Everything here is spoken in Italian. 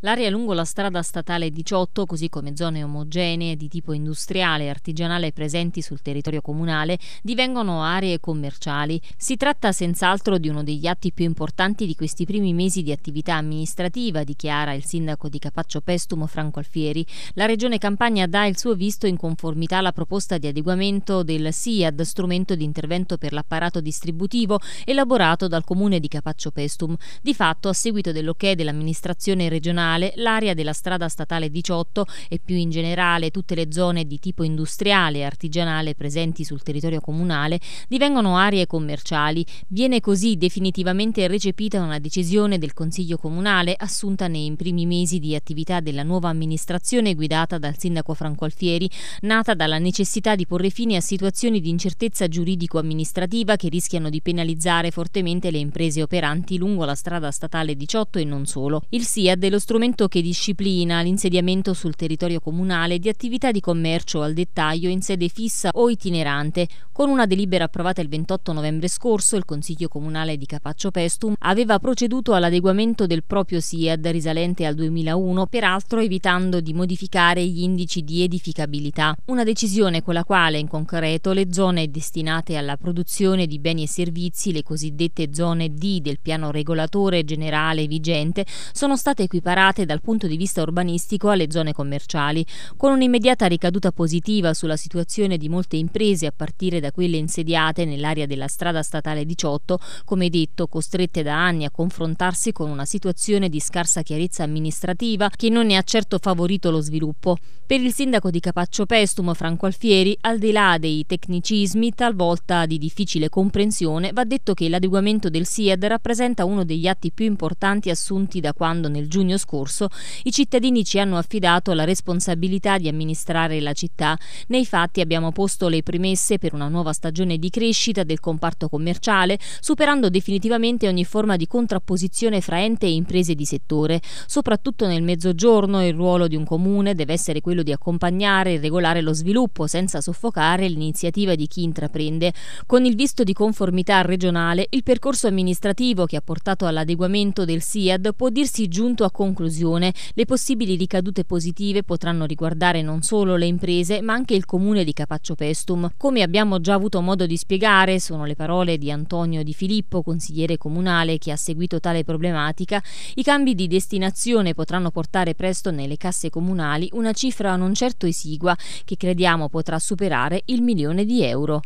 L'area lungo la strada statale 18, così come zone omogenee di tipo industriale e artigianale presenti sul territorio comunale, divengono aree commerciali. Si tratta senz'altro di uno degli atti più importanti di questi primi mesi di attività amministrativa, dichiara il sindaco di Capaccio Pestumo Franco Alfieri. La regione Campania dà il suo visto in conformità alla proposta di adeguamento del SIAD, strumento di intervento per l'apparato distributivo, elaborato dal comune di Capaccio Pestum. Di fatto, a seguito dell'ok dell'amministrazione regionale nazionale, l'area della strada statale 18 e più in generale tutte le zone di tipo industriale e artigianale presenti sul territorio comunale divengono aree commerciali. Viene così definitivamente recepita una decisione del Consiglio Comunale assunta nei primi mesi di attività della nuova amministrazione guidata dal sindaco Franco Alfieri, nata dalla necessità di porre fine a situazioni di incertezza giuridico-amministrativa che rischiano di penalizzare fortemente le imprese operanti lungo la strada statale 18 e non solo. Il SIAD è lo strumento strumento che disciplina l'insediamento sul territorio comunale di attività di commercio al dettaglio in sede fissa o itinerante. Con una delibera approvata il 28 novembre scorso, il Consiglio Comunale di Capaccio Pestum aveva proceduto all'adeguamento del proprio SIAD risalente al 2001, peraltro evitando di modificare gli indici di edificabilità. Una decisione con la quale in concreto le zone destinate alla produzione di beni e servizi, le cosiddette zone D del piano regolatore generale vigente, sono state equiparate separate dal punto di vista urbanistico alle zone commerciali, con un'immediata ricaduta positiva sulla situazione di molte imprese a partire da quelle insediate nell'area della strada statale 18, come detto costrette da anni a confrontarsi con una situazione di scarsa chiarezza amministrativa che non ne ha certo favorito lo sviluppo. Per il sindaco di Capaccio Pestum, Franco Alfieri, al di là dei tecnicismi talvolta di difficile comprensione, va detto che l'adeguamento del SIAD rappresenta uno degli atti più importanti assunti da quando nel giugno scorso scorso, i cittadini ci hanno affidato la responsabilità di amministrare la città. Nei fatti abbiamo posto le premesse per una nuova stagione di crescita del comparto commerciale, superando definitivamente ogni forma di contrapposizione fra ente e imprese di settore. Soprattutto nel mezzogiorno il ruolo di un comune deve essere quello di accompagnare e regolare lo sviluppo senza soffocare l'iniziativa di chi intraprende. Con il visto di conformità regionale, il percorso amministrativo che ha portato all'adeguamento del SIAD può dirsi giunto a conclusione dell'erosione, le possibili ricadute positive potranno riguardare non solo le imprese ma anche il comune di Capaccio Pestum. Come abbiamo già avuto modo di spiegare, sono le parole di Antonio Di Filippo, consigliere comunale che ha seguito tale problematica, i cambi di destinazione potranno portare presto nelle casse comunali una cifra non certo esigua che crediamo potrà superare il milione di euro.